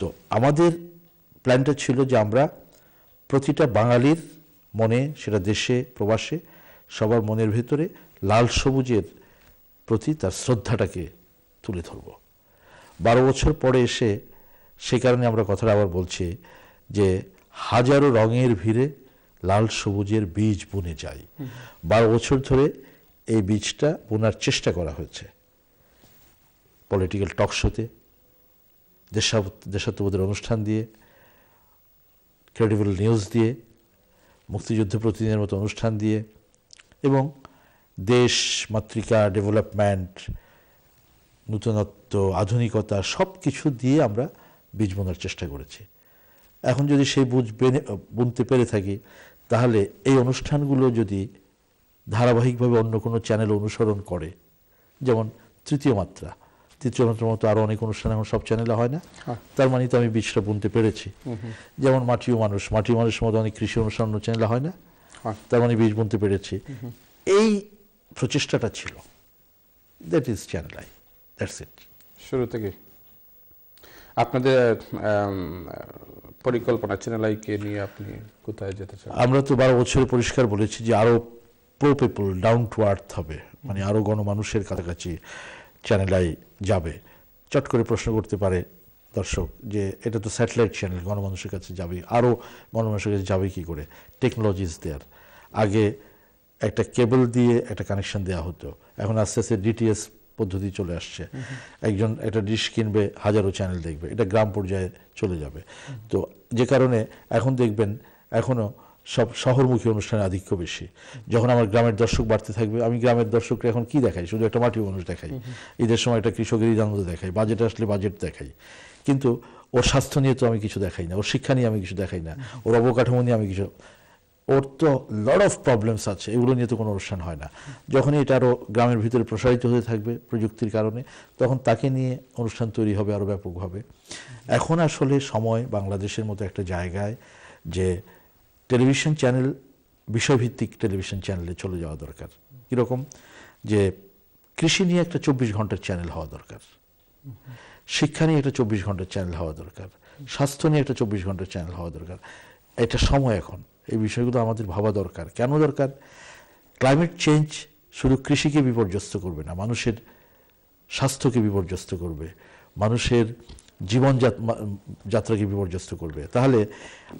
তো আমাদের প্ল্যানটা ছিল যে আমরা প্রতিটা বাঙালির মনে সেটা দেশে প্রবাসে সবার মনের ভেতরে লাল সবুজের প্রতি তার শ্রদ্ধাটাকে তুলে ধরব বারো বছর পরে এসে সে কারণে আমরা কথাটা আবার বলছি যে হাজারো রঙের ভিড়ে লাল সবুজের বীজ বুনে যায় বারো বছর ধরে এই বীজটা বোনার চেষ্টা করা হয়েছে পলিটিক্যাল টকশোতে দেশা দেশাত্মবোধের অনুষ্ঠান দিয়ে ক্রেডিবল নিউজ দিয়ে মুক্তিযুদ্ধ প্রতিদিনের মতো অনুষ্ঠান দিয়ে এবং দেশ মাতৃকা ডেভেলপমেন্ট নূতনত্ব আধুনিকতা সব কিছু দিয়ে আমরা বীজ বোনার চেষ্টা করেছি এখন যদি সেই বুঝ বেনে বুনতে পেরে থাকি তাহলে এই অনুষ্ঠানগুলো যদি ধারাবাহিকভাবে অন্য কোনো চ্যানেল অনুসরণ করে যেমন তৃতীয় মাত্রা তৃতীয় মতো আরও অনেক অনুষ্ঠান এখন সব চ্যানেলে হয় না হ্যাঁ। তার মানে তো আমি বীজটা বুনতে পেরেছি যেমন মাটিও মানুষ মাটিও মানুষের মতো অনেক কৃষি অনুষ্ঠান চ্যানেলে হয় না তার মানে বীজ বুনতে পেরেছি এই প্রচেষ্টাটা ছিল that is Channel I that's it শুরু থেকে আপনাদের পরিকল্পনা চ্যানেল আইকে নিয়ে আপনি কোথায় যেতে চান আমরা তো বারো বছর পরিষ্কার বলেছি যে আরও pro people down to earth হবে মানে আরও গণমানুষের কাছাকাছি চ্যানেল আই যাবে চট করে প্রশ্ন করতে পারে দর্শক যে এটা তো স্যাটেলাইট চ্যানেল গণমানুষের কাছে যাবে আরও গণমানুষের কাছে যাবে কি করে টেকনোলজি দেয়ার আগে একটা কেবল দিয়ে একটা কানেকশন দেওয়া হতো এখন আস্তে আস্তে ডিটিএস পদ্ধতি চলে আসছে একজন একটা ডিশ কিনবে হাজারো চ্যানেল দেখবে এটা গ্রাম পর্যায়ে চলে যাবে তো যে কারণে এখন দেখবেন এখনও সব শহরমুখী অনুষ্ঠানের আধিক্য বেশি যখন আমার গ্রামের দর্শক বাড়তে থাকবে আমি গ্রামের দর্শকরা এখন কি দেখাই শুধু একটা মাটি মানুষ দেখাই ঈদের সময় একটা কৃষকের আনন্দ দেখাই বাজেট আসলে বাজেট দেখাই কিন্তু ওর স্বাস্থ্য নিয়ে তো আমি কিছু দেখাই না ওর শিক্ষা নিয়ে আমি কিছু দেখাই না ওর অবকাঠামো নিয়ে আমি কিছু ওর তো লড অফ প্রবলেমস আছে এগুলো নিয়ে তো কোনো অনুষ্ঠান হয় না যখনই এটা আরও গ্রামের ভিতরে প্রসারিত হতে থাকবে প্রযুক্তির কারণে তখন তাকে নিয়ে অনুষ্ঠান তৈরি হবে আরও ব্যাপকভাবে এখন আসলে সময় বাংলাদেশের মতো একটা জায়গায় যে টেলিভিশন চ্যানেল বিষয়ভিত্তিক টেলিভিশন চ্যানেলে চলে যাওয়া দরকার কীরকম যে কৃষি নিয়ে একটা চব্বিশ ঘন্টার চ্যানেল হওয়া দরকার শিক্ষা নিয়ে একটা চব্বিশ ঘন্টার চ্যানেল হওয়া দরকার স্বাস্থ্য নিয়ে একটা চব্বিশ ঘন্টার চ্যানেল হওয়া দরকার এটা সময় এখন এই বিষয়গুলো আমাদের ভাবা দরকার কেন দরকার ক্লাইমেট চেঞ্জ শুধু কৃষিকে বিপর্যস্ত করবে না মানুষের স্বাস্থ্যকে বিপর্যস্ত করবে মানুষের জীবন যাত্রাকে বিপর্যস্ত করবে তাহলে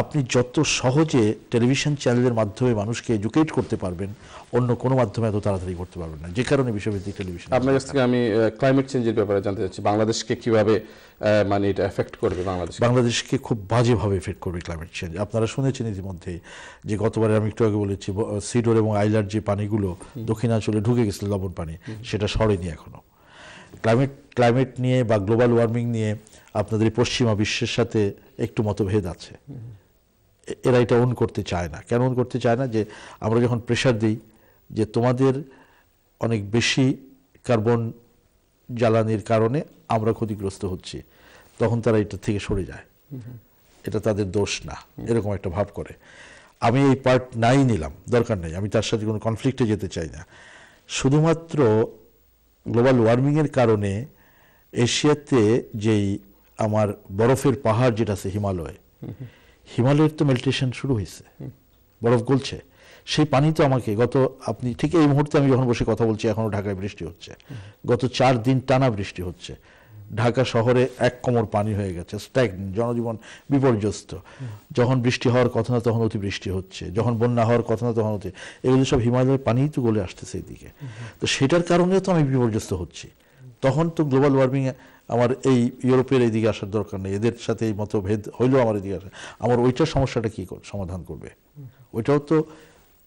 আপনি যত সহজে টেলিভিশন চ্যানেলের মাধ্যমে মানুষকে এডুকেট করতে পারবেন অন্য কোনো মাধ্যমে এত তাড়াতাড়ি করতে পারবেন না যে কারণে বিশ্বভিত্তিক টেলিভিশন আপনার কাছ থেকে আমি ক্লাইমেট চেঞ্জের ব্যাপারে জানতে চাচ্ছি বাংলাদেশকে কিভাবে মানে এটা এফেক্ট করবে বাংলাদেশ বাংলাদেশকে খুব বাজেভাবে এফেক্ট করবে ক্লাইমেট চেঞ্জ আপনারা শুনেছেন ইতিমধ্যে যে গতবারে আমি একটু আগে বলেছি সিডোর এবং আইলার যে পানিগুলো দক্ষিণাঞ্চলে ঢুকে গেছিল লবণ পানি সেটা সরেনি এখনও ক্লাইমেট ক্লাইমেট নিয়ে বা গ্লোবাল ওয়ার্মিং নিয়ে আপনাদের পশ্চিমা বিশ্বের সাথে একটু মতভেদ আছে এরা এটা অন করতে চায় না কেন অন করতে চায় না যে আমরা যখন প্রেশার দিই যে তোমাদের অনেক বেশি কার্বন জ্বালানির কারণে আমরা ক্ষতিগ্রস্ত হচ্ছি তখন তারা এটা থেকে সরে যায় এটা তাদের দোষ না এরকম একটা ভাব করে আমি এই পার্ট নাই নিলাম দরকার নেই আমি তার সাথে কোনো কনফ্লিক্টে যেতে চাই না শুধুমাত্র গ্লোবাল ওয়ার্মিংয়ের কারণে এশিয়াতে যেই আমার বরফের পাহাড় যেটা আছে হিমালয়ে হিমালয়ের তো মেডিটেশন শুরু হয়েছে বরফ গলছে সেই পানি তো আমাকে গত আপনি ঠিক এই মুহূর্তে আমি যখন বসে কথা বলছি এখনও ঢাকায় বৃষ্টি হচ্ছে গত চার দিন টানা বৃষ্টি হচ্ছে ঢাকা শহরে এক কোমর পানি হয়ে গেছে স্ট্যাগ জনজীবন বিপর্যস্ত যখন বৃষ্টি হওয়ার কথা না তখন অতিবৃষ্টি হচ্ছে যখন বন্যা হওয়ার কথা না তখন অতি এগুলো সব হিমালয়ের পানিই তো গলে আসতেছে এদিকে তো সেটার কারণে তো আমি বিপর্যস্ত হচ্ছি তখন তো গ্লোবাল ওয়ার্মিং আমার এই ইউরোপের এইদিকে আসার দরকার নেই এদের সাথে এই মতভেদ হইলেও আমার এদিকে আসে আমার ওইটার সমস্যাটা কী সমাধান করবে ওইটাও তো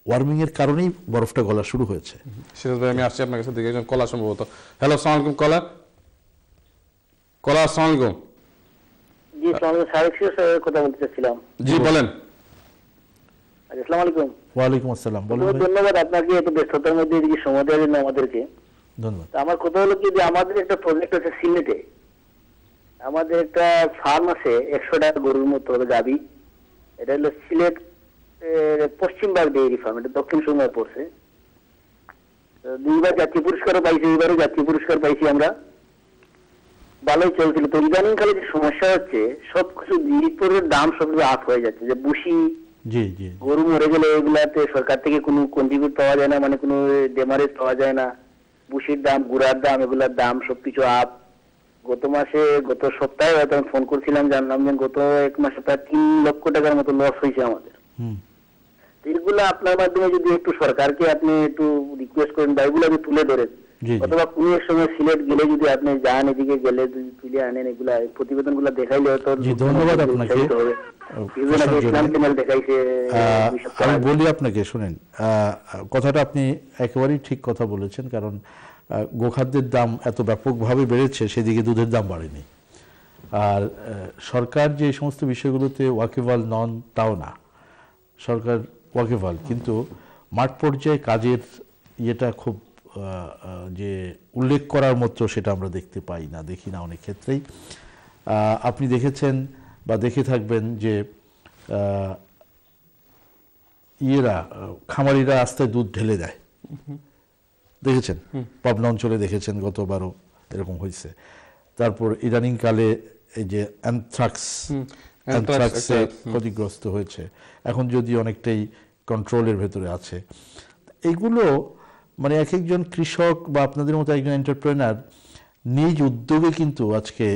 ওয়ার্মিংয়ের কারণেই বরফটা গলা শুরু হয়েছে সিরাজ ভাই আমি আসছি আপনার কাছে দিকে কলা সম্ভবত হ্যালো আসসালামু আলাইকুম কলা কলা আসসালামু আলাইকুম জি e স্যার কথা বলতে চাচ্ছিলাম জি বলেন আচ্ছা, আসসালামু আলাইকুম ওয়া আলাইকুম আসসালাম বলুন ধন্যবাদ আপনাকে এত ব্যস্ততার মধ্যে এদিকে সময় দেওয়ার জন্য আমাদেরকে ধন্যবাদ আমার কথা হলো কি যে আমাদের একটা প্রজেক্ট আছে সিলেটে আমাদের একটা ফার্ম আছে একশো টাকা গরুর মতো গাবি এটা হলো সিলেট পশ্চিমবাগ ডেয়ারি ফার্ম এটা দক্ষিণ সুন্দর পড়ছে দুইবার জাতীয় পুরস্কারও পাইছি এইবারও জাতীয় পুরস্কার পাইছি আমরা ভালোই চলছিল তো ইদানিং কালে যে সমস্যা হচ্ছে সবকিছু জিনিসপত্রের দাম সব আপ হয়ে যাচ্ছে যে বুসি গরু মরে গেলে এগুলাতে সরকার থেকে কোনো কন্ট্রিবিউট পাওয়া যায় না মানে কোনো ডেমারেজ পাওয়া যায় না বুসির দাম গুড়ার দাম এগুলার দাম সবকিছু আপ গত মাসে গত সপ্তাহে হয়তো আমি ফোন করছিলাম জানলাম যে গত এক মাসে প্রায় তিন লক্ষ টাকার মতো লস হয়েছে আমাদের এগুলো আপনার মাধ্যমে যদি একটু সরকারকে আপনি একটু রিকোয়েস্ট করেন বা এগুলো আমি তুলে ধরেছি অথবা কোনো সময় সিলেট গেলে যদি আপনি যান এদিকে গেলে যদি তুলে আনেন এগুলা প্রতিবেদন গুলা দেখাইলে হয়তো ধন্যবাদ আপনাকে আমি বলি আপনাকে শুনেন কথাটা আপনি একেবারেই ঠিক কথা বলেছেন কারণ গোখাদ্যের দাম এত ব্যাপকভাবে বেড়েছে সেদিকে দুধের দাম বাড়েনি আর সরকার যে সমস্ত বিষয়গুলোতে ওয়াকিবল নন তাও না সরকার ওয়াকিবল কিন্তু মাঠ পর্যায়ে কাজের ইয়েটা খুব যে উল্লেখ করার মতো সেটা আমরা দেখতে পাই না দেখি না অনেক ক্ষেত্রেই আপনি দেখেছেন বা দেখে থাকবেন যে ইয়েরা খামারিরা আস্তে দুধ ঢেলে দেয় দেখেছেন পাবনা অঞ্চলে দেখেছেন গতবারও এরকম হয়েছে তারপর ইদানিংকালে এই যে অ্যান্থ্রাক্স অ্যান্থ্রাক্সে আচ্ছা। ক্ষতিগ্রস্ত হয়েছে এখন যদি অনেকটাই কন্ট্রোলের ভেতরে আছে এগুলো মানে এক একজন কৃষক বা আপনাদের মতো একজন এন্টারপ্রেনার নিজ উদ্যোগে কিন্তু আজকে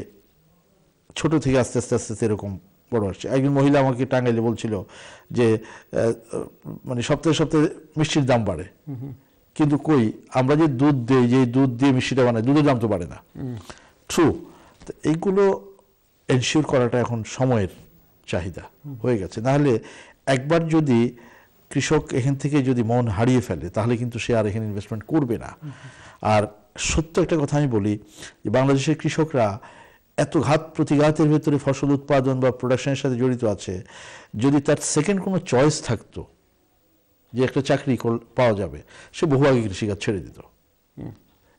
ছোট থেকে আস্তে আস্তে আস্তে আস্তে এরকম বড় হচ্ছে একজন মহিলা আমাকে টাঙ্গাইলে বলছিল যে মানে সপ্তাহে সপ্তাহে মিষ্টির দাম বাড়ে কিন্তু কই আমরা যে দুধ দিই যে দুধ দিয়ে মিষ্টিটা বানাই দুধের দাম তো বাড়ে না ট্রু তো এইগুলো এনশিওর করাটা এখন সময়ের চাহিদা হয়ে গেছে নাহলে একবার যদি কৃষক এখান থেকে যদি মন হারিয়ে ফেলে তাহলে কিন্তু সে আর এখানে ইনভেস্টমেন্ট করবে না আর সত্য একটা কথা আমি বলি যে বাংলাদেশের কৃষকরা এত ঘাত প্রতিঘাতের ভেতরে ফসল উৎপাদন বা প্রোডাকশনের সাথে জড়িত আছে যদি তার সেকেন্ড কোনো চয়েস থাকতো যে একটা চাকরি পাওয়া যাবে সে বহু আগে কৃষিকাজ ছেড়ে দিত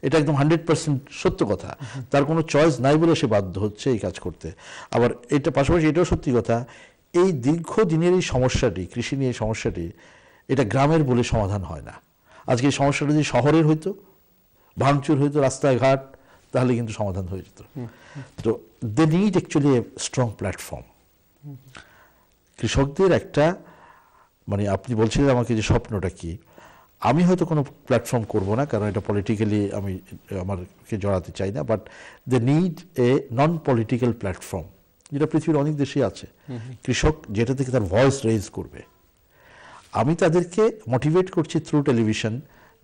এটা একদম হান্ড্রেড পার্সেন্ট সত্য কথা তার কোনো চয়েস নাই বলে সে বাধ্য হচ্ছে এই কাজ করতে আবার এটা পাশাপাশি এটাও সত্যি কথা এই দীর্ঘদিনের এই সমস্যাটি কৃষি নিয়ে সমস্যাটি এটা গ্রামের বলে সমাধান হয় না আজকে এই সমস্যাটা যদি শহরের হইতো ভাঙচুর হইতো রাস্তাঘাট তাহলে কিন্তু সমাধান হয়ে যেত তো they need actually a strong platform কৃষকদের একটা মানে আপনি বলছিলেন আমাকে যে স্বপ্নটা কি আমি হয়তো কোনো প্ল্যাটফর্ম করব না কারণ এটা পলিটিক্যালি আমি আমারকে জড়াতে চাই না but they need a non political platform যেটা পৃথিবীর অনেক দেশে আছে কৃষক যেটা থেকে তার ভয়েস রেজ করবে আমি তাদেরকে মোটিভেট করছি থ্রু টেলিভিশন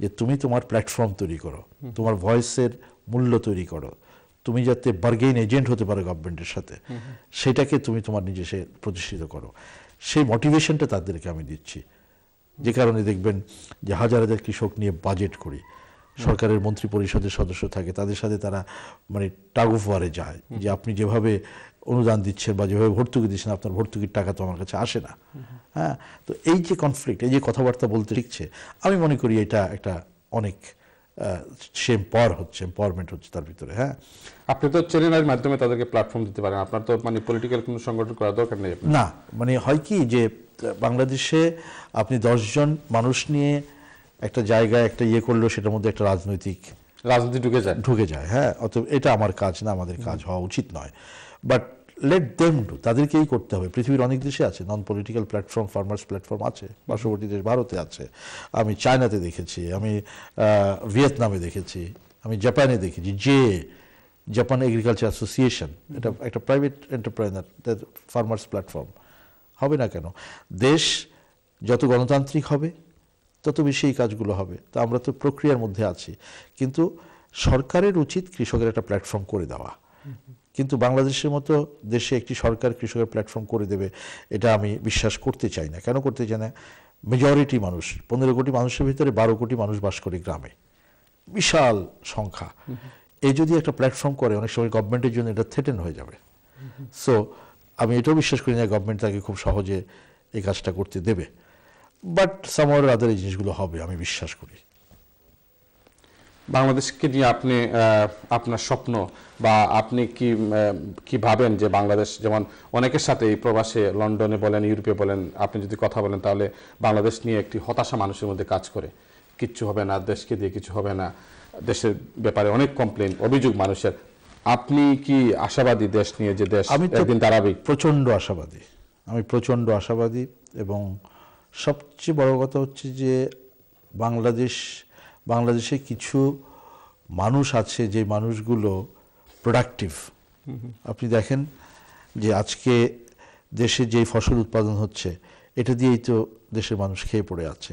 যে তুমি তোমার প্ল্যাটফর্ম তৈরি করো তোমার ভয়েসের মূল্য তৈরি করো তুমি যাতে বার্গেইন এজেন্ট হতে পারো গভর্নমেন্টের সাথে সেটাকে তুমি তোমার নিজে সে প্রতিষ্ঠিত করো সেই মোটিভেশনটা তাদেরকে আমি দিচ্ছি যে কারণে দেখবেন যে হাজার হাজার কৃষক নিয়ে বাজেট করি সরকারের মন্ত্রী পরিষদের সদস্য থাকে তাদের সাথে তারা মানে টাগ অফ ওয়ারে যায় যে আপনি যেভাবে অনুদান দিচ্ছেন বা যেভাবে ভর্তুকি দিচ্ছেন আপনার ভর্তুকির টাকা তো আমার কাছে আসে না হ্যাঁ তো এই যে কনফ্লিক্ট এই যে কথাবার্তা বলতে শিখছে আমি মনে করি এটা একটা অনেক সেম পাওয়ার হচ্ছে এম্পাওয়ারমেন্ট হচ্ছে তার ভিতরে হ্যাঁ আপনি তো চ্যানেলের মাধ্যমে তাদেরকে প্ল্যাটফর্ম দিতে পারেন আপনার তো মানে পলিটিক্যাল কোনো সংগঠন করা দরকার নেই না মানে হয় কি যে বাংলাদেশে আপনি দশজন মানুষ নিয়ে একটা জায়গায় একটা ইয়ে করলো সেটার মধ্যে একটা রাজনৈতিক রাজনীতি ঢুকে যায় ঢুকে যায় হ্যাঁ অত এটা আমার কাজ না আমাদের কাজ হওয়া উচিত নয় বাট লেট দেম ডু তাদেরকেই করতে হবে পৃথিবীর অনেক দেশে আছে non political platform farmers platform আছে পার্শ্ববর্তী দেশ ভারতে আছে আমি চায়নাতে দেখেছি আমি ভিয়েতনামে দেখেছি আমি জাপানে দেখেছি যে জাপান এগ্রিকালচার অ্যাসোসিয়েশন এটা একটা প্রাইভেট এন্টারপ্রেনার ফার্মার্স প্ল্যাটফর্ম হবে না কেন দেশ যত গণতান্ত্রিক হবে তত বেশি এই কাজগুলো হবে তো আমরা তো প্রক্রিয়ার মধ্যে আছি কিন্তু সরকারের উচিত কৃষকের একটা প্ল্যাটফর্ম করে দেওয়া কিন্তু বাংলাদেশের মতো দেশে একটি সরকার কৃষকের প্ল্যাটফর্ম করে দেবে এটা আমি বিশ্বাস করতে চাই না কেন করতে চাই না মেজরিটি মানুষ পনেরো কোটি মানুষের ভিতরে বারো কোটি মানুষ বাস করে গ্রামে বিশাল সংখ্যা এই যদি একটা প্ল্যাটফর্ম করে অনেক সময় গভর্নমেন্টের জন্য এটা থেটেন হয়ে যাবে সো আমি এটাও বিশ্বাস করি না গভর্নমেন্ট তাকে খুব সহজে এই কাজটা করতে দেবে বাট সামর আদার এই জিনিসগুলো হবে আমি বিশ্বাস করি বাংলাদেশকে নিয়ে আপনি আপনার স্বপ্ন বা আপনি কি কি ভাবেন যে বাংলাদেশ যেমন অনেকের সাথে এই প্রবাসে লন্ডনে বলেন ইউরোপে বলেন আপনি যদি কথা বলেন তাহলে বাংলাদেশ নিয়ে একটি হতাশা মানুষের মধ্যে কাজ করে কিচ্ছু হবে না দেশকে দিয়ে কিছু হবে না দেশের ব্যাপারে অনেক কমপ্লেন অভিযোগ মানুষের আপনি কি আশাবাদী দেশ নিয়ে যে দেশ আমি একদিন দাঁড়াবে প্রচণ্ড আশাবাদী আমি প্রচণ্ড আশাবাদী এবং সবচেয়ে বড় কথা হচ্ছে যে বাংলাদেশ বাংলাদেশে কিছু মানুষ আছে যে মানুষগুলো প্রোডাক্টিভ আপনি দেখেন যে আজকে দেশে যে ফসল উৎপাদন হচ্ছে এটা দিয়েই তো দেশের মানুষ খেয়ে পড়ে আছে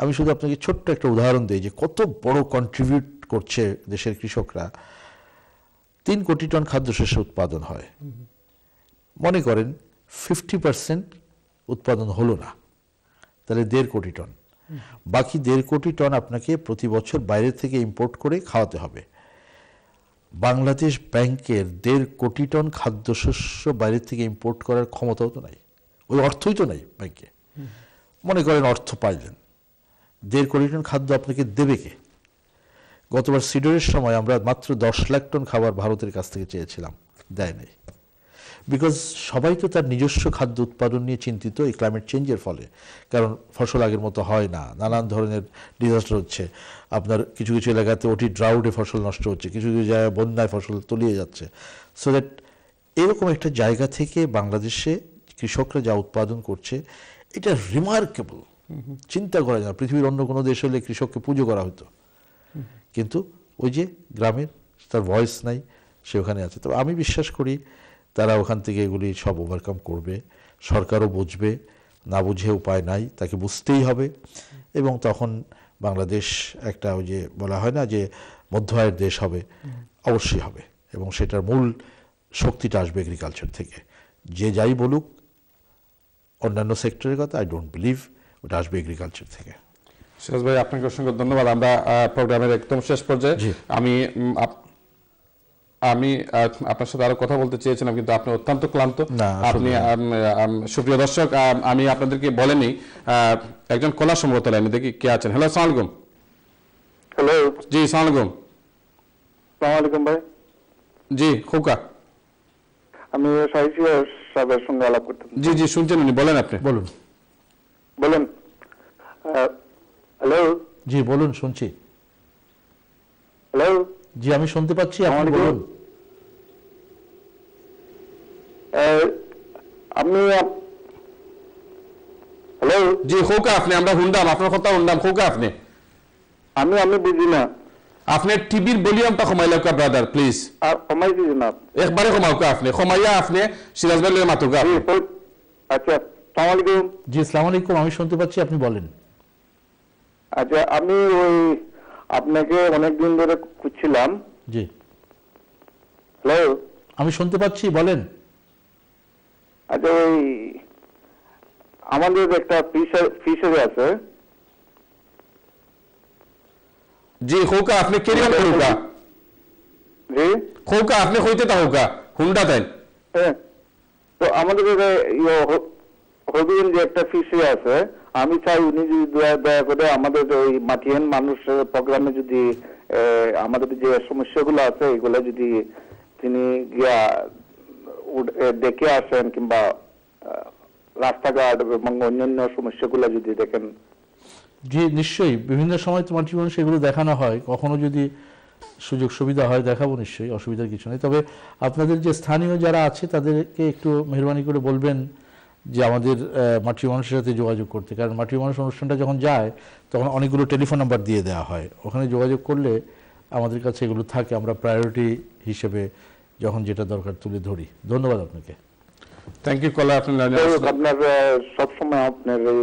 আমি শুধু আপনাকে ছোট্ট একটা উদাহরণ দিই যে কত বড় কন্ট্রিবিউট করছে দেশের কৃষকরা তিন কোটি টন খাদ্যশস্য উৎপাদন হয় মনে করেন ফিফটি পার্সেন্ট উৎপাদন হলো না তাহলে দেড় কোটি টন বাকি দেড় কোটি টন আপনাকে প্রতি বছর বাইরে থেকে ইম্পোর্ট করে খাওয়াতে হবে বাংলাদেশ ব্যাংকের দেড় কোটি টন খাদ্যশস্য বাইরে থেকে ইম্পোর্ট করার ক্ষমতাও তো নাই ওই অর্থই তো নাই ব্যাংকে মনে করেন অর্থ পাইলেন দেড় কোটি টন খাদ্য আপনাকে দেবে কে গতবার সিডরের সময় আমরা মাত্র দশ লাখ টন খাবার ভারতের কাছ থেকে চেয়েছিলাম দেয় নাই বিকজ সবাই তো তার নিজস্ব খাদ্য উৎপাদন নিয়ে চিন্তিত এই ক্লাইমেট চেঞ্জের ফলে কারণ ফসল আগের মতো হয় না নানান ধরনের ডিজাস্টার হচ্ছে আপনার কিছু কিছু এলাকাতে ওটি ড্রাউডে ফসল নষ্ট হচ্ছে কিছু কিছু জায়গায় বন্যায় ফসল তলিয়ে যাচ্ছে সো দ্যাট এরকম একটা জায়গা থেকে বাংলাদেশে কৃষকরা যা উৎপাদন করছে এটা রিমার্কেবল চিন্তা করা যায় না পৃথিবীর অন্য কোনো দেশ হলে কৃষককে পুজো করা হতো কিন্তু ওই যে গ্রামের তার ভয়েস নাই সে ওখানে আছে তবে আমি বিশ্বাস করি তারা ওখান থেকে এগুলি সব ওভারকাম করবে সরকারও বুঝবে না বুঝে উপায় নাই তাকে বুঝতেই হবে এবং তখন বাংলাদেশ একটা ওই যে বলা হয় না যে মধ্য আয়ের দেশ হবে অবশ্যই হবে এবং সেটার মূল শক্তিটা আসবে এগ্রিকালচার থেকে যে যাই বলুক অন্যান্য সেক্টরের কথা আই ডোন্ট বিলিভ ওটা আসবে এগ্রিকালচার থেকে সিরাজ ভাই আপনাকে অসংখ্য ধন্যবাদ আমরা প্রোগ্রামের একদম শেষ পর্যায়ে আমি আমি আপনার সাথে আরো কথা বলতে চেয়েছিলাম কিন্তু আপনি অত্যন্ত ক্লান্ত আপনি সুপ্রিয় দর্শক আমি আপনাদেরকে বলেনি একজন কলা সম্রত লাইনে দেখি কে আছেন হ্যালো সালাম হ্যালো জি সালাম আলাইকুম ভাই জি খোকা আমি সাহিসিয়া সাহেবের সঙ্গে আলাপ করতে জি জি শুনছেন উনি বলেন আপনি বলুন বলেন হ্যালো জি বলুন শুনছি হ্যালো জি আমি শুনতে পাচ্ছি আপনি বলুন আমি হ্যালো জি হোক আপনি আমরা হুন্ডাম আপনার কথা হুন্ডাম হোক আপনি আমি আমি বুঝি না আপনার টিভির ভলিউমটা কমাই ব্রাদার প্লিজ কমাই একবারে আপনি কমাইয়া আপনি সিরাজ ভাই লয়ে আচ্ছা সালাম আলাইকুম জি সালাম আলাইকুম আমি শুনতে পাচ্ছি আপনি বলেন আচ্ছা আমি ওই আপনাকে অনেক দিন ধরে খুঁজছিলাম জি হ্যালো আমি শুনতে পাচ্ছি বলেন আচ্ছা ওই আমাদের একটা ফিশারি আছে জি হোকা আপনি কেরিয়ার হোকা জি হোকা আপনি হইতে তা হোকা হুন্ডা তাই হ্যাঁ। তো আমাদের ইয়ে হবিগঞ্জ যে একটা ফিশারি আছে আমি চাই উনি যদি দয়া করে আমাদের ওই মাটিহীন মানুষের প্রোগ্রামে যদি আমাদের যে সমস্যাগুলো আছে এগুলো যদি তিনি গিয়া দেখে আসেন কিংবা রাস্তাঘাট এবং অন্যান্য সমস্যাগুলো যদি দেখেন জি নিশ্চয়ই বিভিন্ন সময় তোমার জীবনে সেগুলো দেখানো হয় কখনো যদি সুযোগ সুবিধা হয় দেখাবো নিশ্চয়ই অসুবিধার কিছু নেই তবে আপনাদের যে স্থানীয় যারা আছে তাদেরকে একটু মেহরবানি করে বলবেন যে আমাদের মাটির মানুষের সাথে যোগাযোগ করতে কারণ মাটির মানুষ অনুষ্ঠানটা যখন যায় তখন অনেকগুলো টেলিফোন নাম্বার দিয়ে দেওয়া হয় ওখানে যোগাযোগ করলে আমাদের কাছে এগুলো থাকে আমরা প্রায়োরিটি হিসেবে যখন যেটা দরকার তুলে ধরি ধন্যবাদ আপনাকে থ্যাংক ইউ কলা আপনার আপনার সবসময় আপনার এই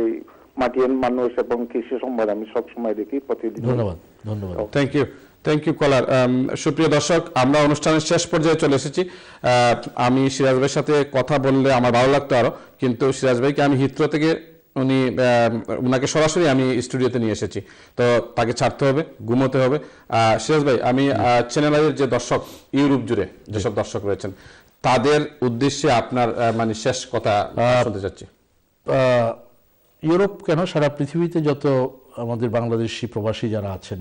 মাটির মানুষ এবং কৃষি সম্বাদ আমি সবসময় দেখি প্রতিদিন ধন্যবাদ ধন্যবাদ thank you thank you caller সুপ্রিয় দর্শক আমরা অনুষ্ঠানের শেষ পর্যায়ে চলে এসেছি আমি সিরাজ ভাইয়ের সাথে কথা বললে আমার ভালো লাগতো আরও কিন্তু সিরাজ ভাইকে আমি হিত্র থেকে উনি ওনাকে সরাসরি আমি স্টুডিওতে নিয়ে এসেছি তো তাকে ছাড়তে হবে ঘুমোতে হবে সিরাজ ভাই আমি চ্যানেল যে দর্শক ইউরোপ জুড়ে যেসব দর্শক রয়েছেন তাদের উদ্দেশ্যে আপনার মানে শেষ কথা শুনতে চাচ্ছি ইউরোপ কেন সারা পৃথিবীতে যত আমাদের বাংলাদেশি প্রবাসী যারা আছেন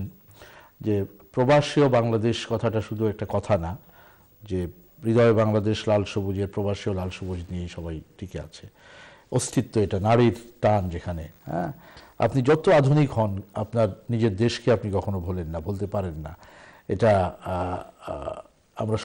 যে প্রবাসীয় বাংলাদেশ কথাটা শুধু একটা কথা না যে হৃদয় বাংলাদেশ লাল সবুজের প্রবাসীয় লাল সবুজ নিয়ে সবাই টিকে আছে অস্তিত্ব এটা নারীর টান যেখানে হ্যাঁ আপনি যত আধুনিক হন আপনার নিজের দেশকে আপনি কখনো ভোলেন না বলতে পারেন না এটা আমরা